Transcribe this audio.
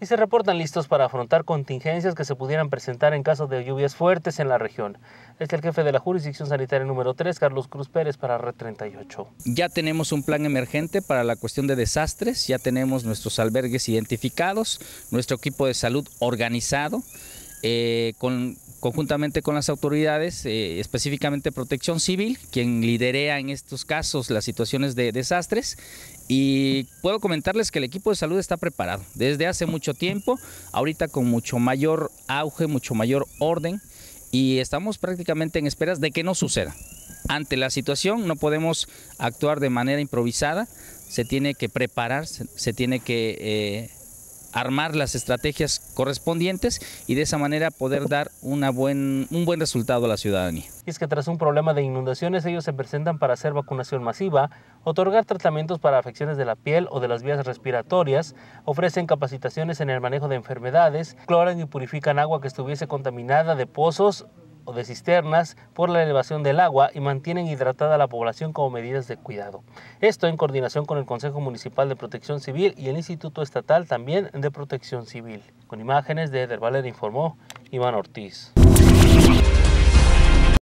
y se reportan listos para afrontar contingencias que se pudieran presentar en caso de lluvias fuertes en la región. Este es el jefe de la jurisdicción sanitaria número 3, Carlos Cruz Pérez, para Red 38. Ya tenemos un plan emergente para la cuestión de desastres, ya tenemos nuestros albergues identificados, nuestro equipo de salud organizado. Eh, con, conjuntamente con las autoridades, eh, específicamente Protección Civil, quien liderea en estos casos las situaciones de desastres. Y puedo comentarles que el equipo de salud está preparado desde hace mucho tiempo, ahorita con mucho mayor auge, mucho mayor orden, y estamos prácticamente en esperas de que no suceda. Ante la situación no podemos actuar de manera improvisada, se tiene que preparar, se, tiene que... Eh, armar las estrategias correspondientes y de esa manera poder dar una buen, un buen resultado a la ciudadanía. es que tras un problema de inundaciones ellos se presentan para hacer vacunación masiva, otorgar tratamientos para afecciones de la piel o de las vías respiratorias, ofrecen capacitaciones en el manejo de enfermedades, cloran y purifican agua que estuviese contaminada de pozos de cisternas por la elevación del agua y mantienen hidratada a la población como medidas de cuidado. Esto en coordinación con el Consejo Municipal de Protección Civil y el Instituto Estatal también de Protección Civil. Con imágenes de Eder Valer informó Iván Ortiz.